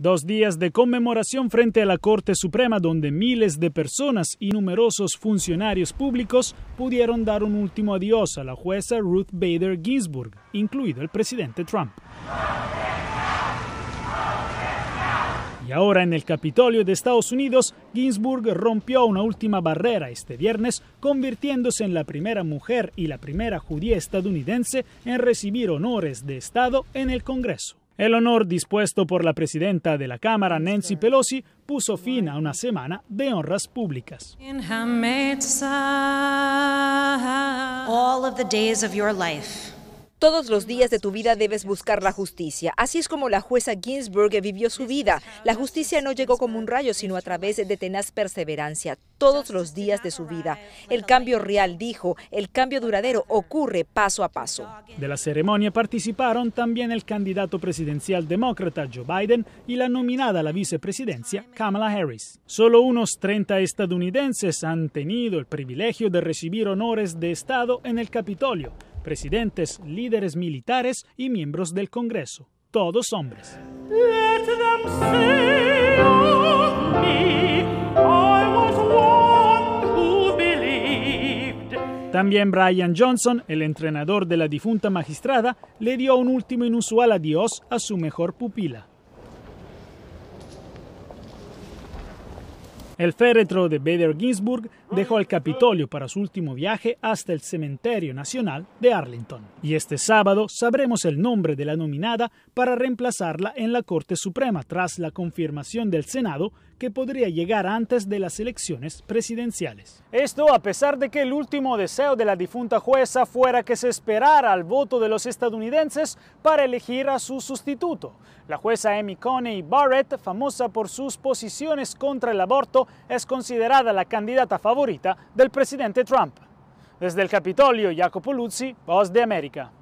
Dos días de conmemoración frente a la Corte Suprema donde miles de personas y numerosos funcionarios públicos pudieron dar un último adiós a la jueza Ruth Bader Ginsburg, incluido el presidente Trump. Y ahora en el Capitolio de Estados Unidos, Ginsburg rompió una última barrera este viernes, convirtiéndose en la primera mujer y la primera judía estadounidense en recibir honores de Estado en el Congreso. El honor dispuesto por la presidenta de la Cámara, Nancy Pelosi, puso fin a una semana de honras públicas. Todos los días de tu vida debes buscar la justicia. Así es como la jueza Ginsburg vivió su vida. La justicia no llegó como un rayo, sino a través de tenaz perseverancia, todos los días de su vida. El cambio real, dijo, el cambio duradero ocurre paso a paso. De la ceremonia participaron también el candidato presidencial demócrata Joe Biden y la nominada a la vicepresidencia Kamala Harris. Solo unos 30 estadounidenses han tenido el privilegio de recibir honores de Estado en el Capitolio presidentes, líderes militares y miembros del Congreso, todos hombres. También Brian Johnson, el entrenador de la difunta magistrada, le dio un último inusual adiós a su mejor pupila, El féretro de Bader Ginsburg dejó el Capitolio para su último viaje hasta el Cementerio Nacional de Arlington. Y este sábado sabremos el nombre de la nominada para reemplazarla en la Corte Suprema tras la confirmación del Senado que podría llegar antes de las elecciones presidenciales. Esto a pesar de que el último deseo de la difunta jueza fuera que se esperara al voto de los estadounidenses para elegir a su sustituto. La jueza Amy Coney Barrett, famosa por sus posiciones contra el aborto, è considerada la candidata favorita del presidente Trump. Desde il Capitolio, Jacopo Luzzi, Voz de América.